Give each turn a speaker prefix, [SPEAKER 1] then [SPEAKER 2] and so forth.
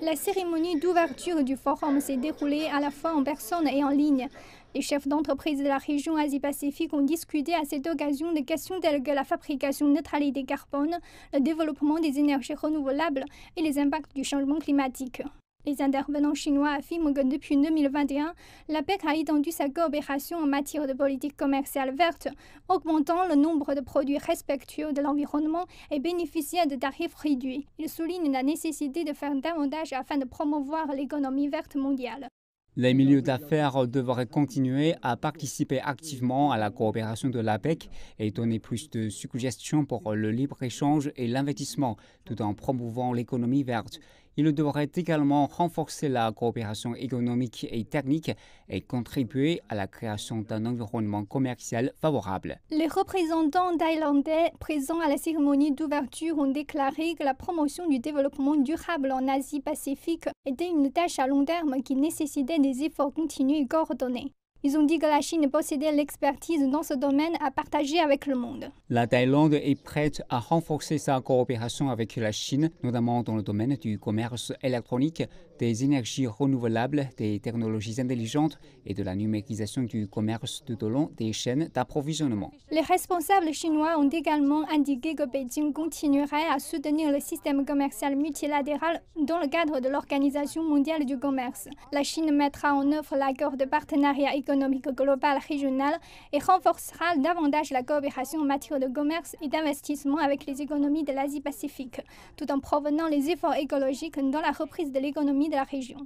[SPEAKER 1] La cérémonie d'ouverture du forum s'est déroulée à la fois en personne et en ligne. Les chefs d'entreprise de la région Asie-Pacifique ont discuté à cette occasion des questions telles que la fabrication neutrale des carbone, le développement des énergies renouvelables et les impacts du changement climatique les intervenants chinois affirment que depuis 2021, l'APEC a étendu sa coopération en matière de politique commerciale verte, augmentant le nombre de produits respectueux de l'environnement et bénéficiant de tarifs réduits. Ils soulignent la nécessité de faire davantage afin de promouvoir l'économie verte mondiale.
[SPEAKER 2] Les milieux d'affaires devraient continuer à participer activement à la coopération de l'APEC et donner plus de suggestions pour le libre-échange et l'investissement, tout en promouvant l'économie verte. Il devrait également renforcer la coopération économique et technique et contribuer à la création d'un environnement commercial favorable.
[SPEAKER 1] Les représentants thaïlandais présents à la cérémonie d'ouverture ont déclaré que la promotion du développement durable en Asie-Pacifique était une tâche à long terme qui nécessitait des efforts continus et coordonnés. Ils ont dit que la Chine possédait l'expertise dans ce domaine à partager avec le monde.
[SPEAKER 2] La Thaïlande est prête à renforcer sa coopération avec la Chine, notamment dans le domaine du commerce électronique, des énergies renouvelables, des technologies intelligentes et de la numérisation du commerce tout au long des chaînes d'approvisionnement.
[SPEAKER 1] Les responsables chinois ont également indiqué que Pékin continuerait à soutenir le système commercial multilatéral dans le cadre de l'Organisation mondiale du commerce. La Chine mettra en œuvre l'accord de partenariat économique économique globale régionale et renforcera davantage la coopération en matière de commerce et d'investissement avec les économies de l'Asie-Pacifique, tout en provenant les efforts écologiques dans la reprise de l'économie de la région.